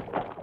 you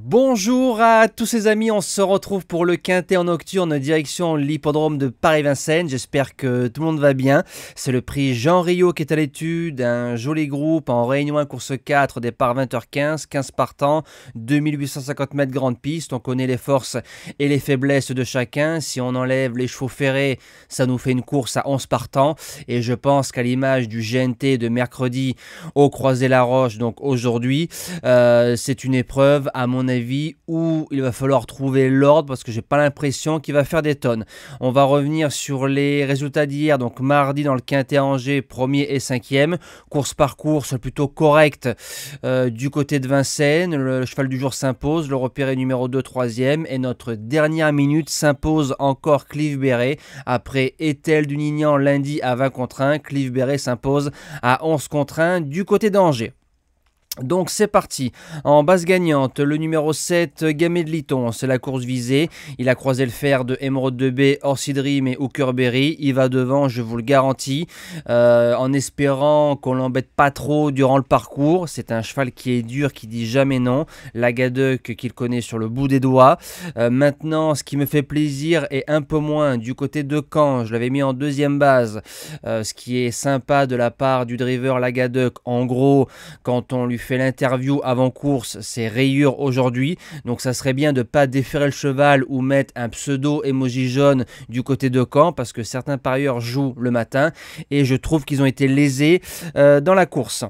Bonjour à tous ces amis, on se retrouve pour le Quintet en nocturne direction l'hippodrome de Paris-Vincennes. J'espère que tout le monde va bien. C'est le prix Jean Rio qui est à l'étude, un joli groupe en réunion 1 course 4, départ 20h15, 15 partants, 2850 mètres grande piste. On connaît les forces et les faiblesses de chacun. Si on enlève les chevaux ferrés, ça nous fait une course à 11 partants. Et je pense qu'à l'image du GNT de mercredi au Croisé-la-Roche, donc aujourd'hui, euh, c'est une épreuve à mon avis, où il va falloir trouver l'ordre parce que j'ai pas l'impression qu'il va faire des tonnes. On va revenir sur les résultats d'hier, donc mardi dans le Quintet Angers, premier et cinquième. Course par course plutôt correct euh, du côté de Vincennes. Le cheval du jour s'impose, le repéré numéro 2, troisième. Et notre dernière minute s'impose encore Clive Béret. Après Etel du Nignan lundi à 20 contre 1, Clive Béret s'impose à 11 contre 1 du côté d'Angers. Donc c'est parti. En base gagnante, le numéro 7, Gamet de Liton, c'est la course visée. Il a croisé le fer de Emerald de b Orsidrim et Hookerberry. Il va devant, je vous le garantis, euh, en espérant qu'on l'embête pas trop durant le parcours. C'est un cheval qui est dur, qui dit jamais non. La qu'il connaît sur le bout des doigts. Euh, maintenant, ce qui me fait plaisir et un peu moins du côté de Caen, je l'avais mis en deuxième base. Euh, ce qui est sympa de la part du driver Lagaduck, en gros, quand on lui fait fait l'interview avant course, c'est rayure aujourd'hui. Donc ça serait bien de pas déférer le cheval ou mettre un pseudo emoji jaune du côté de camp parce que certains parieurs jouent le matin et je trouve qu'ils ont été lésés euh, dans la course.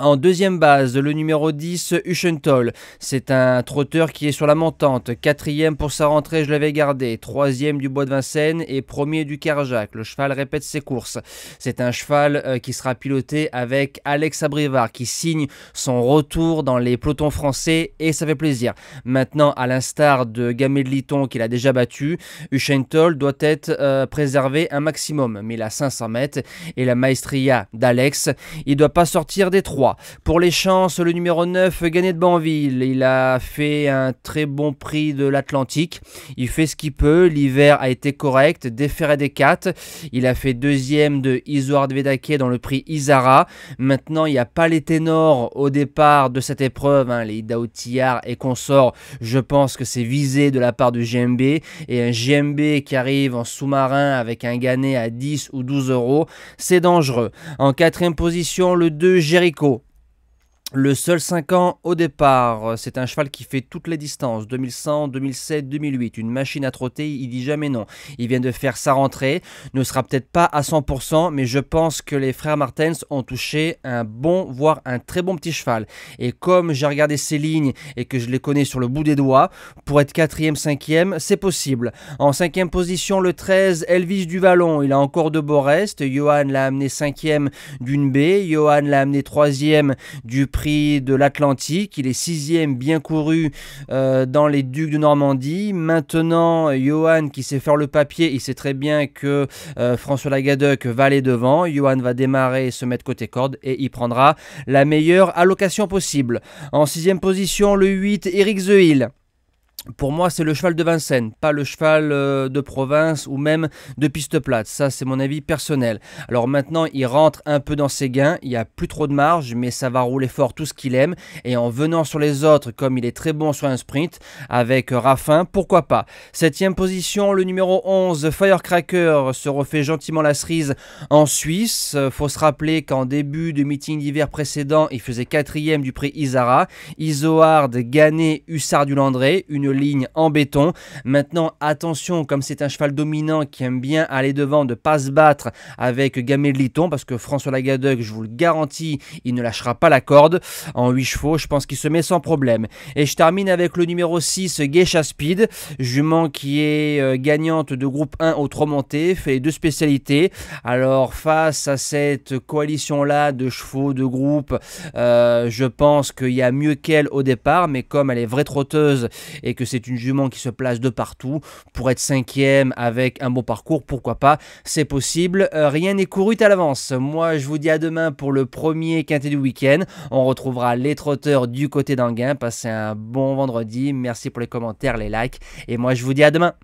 En deuxième base, le numéro 10, Huchentol. C'est un trotteur qui est sur la montante. Quatrième pour sa rentrée, je l'avais gardé. Troisième du Bois de Vincennes et premier du Carjac. Le cheval répète ses courses. C'est un cheval euh, qui sera piloté avec Alex Abrivard qui signe son retour dans les pelotons français et ça fait plaisir. Maintenant, à l'instar de Gameliton de Liton qu'il a déjà battu, Huchentol doit être euh, préservé un maximum. Mais il a 500 mètres et la maestria d'Alex, il ne doit pas sortir des trois. Pour les chances, le numéro 9, Gagné de Banville. Il a fait un très bon prix de l'Atlantique. Il fait ce qu'il peut. L'hiver a été correct. Déferré des 4. Il a fait deuxième de Isoard Vedake dans le prix Isara. Maintenant, il n'y a pas les ténors au départ de cette épreuve. Hein. les Daoutillard et consorts, je pense que c'est visé de la part du GMB. Et un GMB qui arrive en sous-marin avec un Gagné à 10 ou 12 euros, c'est dangereux. En quatrième position, le 2 Jericho. Le seul 5 ans au départ, euh, c'est un cheval qui fait toutes les distances, 2100, 2007, 2008, une machine à trotter, il dit jamais non. Il vient de faire sa rentrée, ne sera peut-être pas à 100%, mais je pense que les frères Martens ont touché un bon, voire un très bon petit cheval. Et comme j'ai regardé ses lignes et que je les connais sur le bout des doigts, pour être 4e, 5e, c'est possible. En 5 ème position, le 13, Elvis Duvalon, il a encore de beaux restes, Johan l'a amené 5e d'une baie, Johan l'a amené 3 ème du prix de l'Atlantique. Il est sixième, bien couru euh, dans les Ducs de Normandie. Maintenant, Johan qui sait faire le papier, il sait très bien que euh, François Lagadec va aller devant. Johan va démarrer, se mettre côté corde et il prendra la meilleure allocation possible. En sixième position, le 8, Eric Zehil. Pour moi, c'est le cheval de Vincennes, pas le cheval euh, de province ou même de piste plate. Ça, c'est mon avis personnel. Alors maintenant, il rentre un peu dans ses gains. Il n'y a plus trop de marge, mais ça va rouler fort tout ce qu'il aime. Et en venant sur les autres, comme il est très bon sur un sprint, avec Raffin, pourquoi pas. Septième position, le numéro 11, Firecracker, se refait gentiment la cerise en Suisse. Faut se rappeler qu'en début du meeting d'hiver précédent, il faisait quatrième du prix Isara. Isoard, gagnait Hussard du Landré. Une ligne en béton. Maintenant, attention, comme c'est un cheval dominant qui aime bien aller devant, de ne pas se battre avec Gamel Liton, parce que François Lagadec, je vous le garantis, il ne lâchera pas la corde. En 8 chevaux, je pense qu'il se met sans problème. Et je termine avec le numéro 6, Geisha Speed, jument qui est euh, gagnante de groupe 1 au 3 montées, fait deux spécialités. Alors, face à cette coalition-là de chevaux de groupe, euh, je pense qu'il y a mieux qu'elle au départ, mais comme elle est vraie trotteuse et que c'est une jument qui se place de partout pour être cinquième avec un bon parcours, pourquoi pas, c'est possible. Euh, rien n'est couru à l'avance. Moi, je vous dis à demain pour le premier quintet du week-end. On retrouvera les trotteurs du côté d'Anguin. Passez un bon vendredi. Merci pour les commentaires, les likes. Et moi, je vous dis à demain.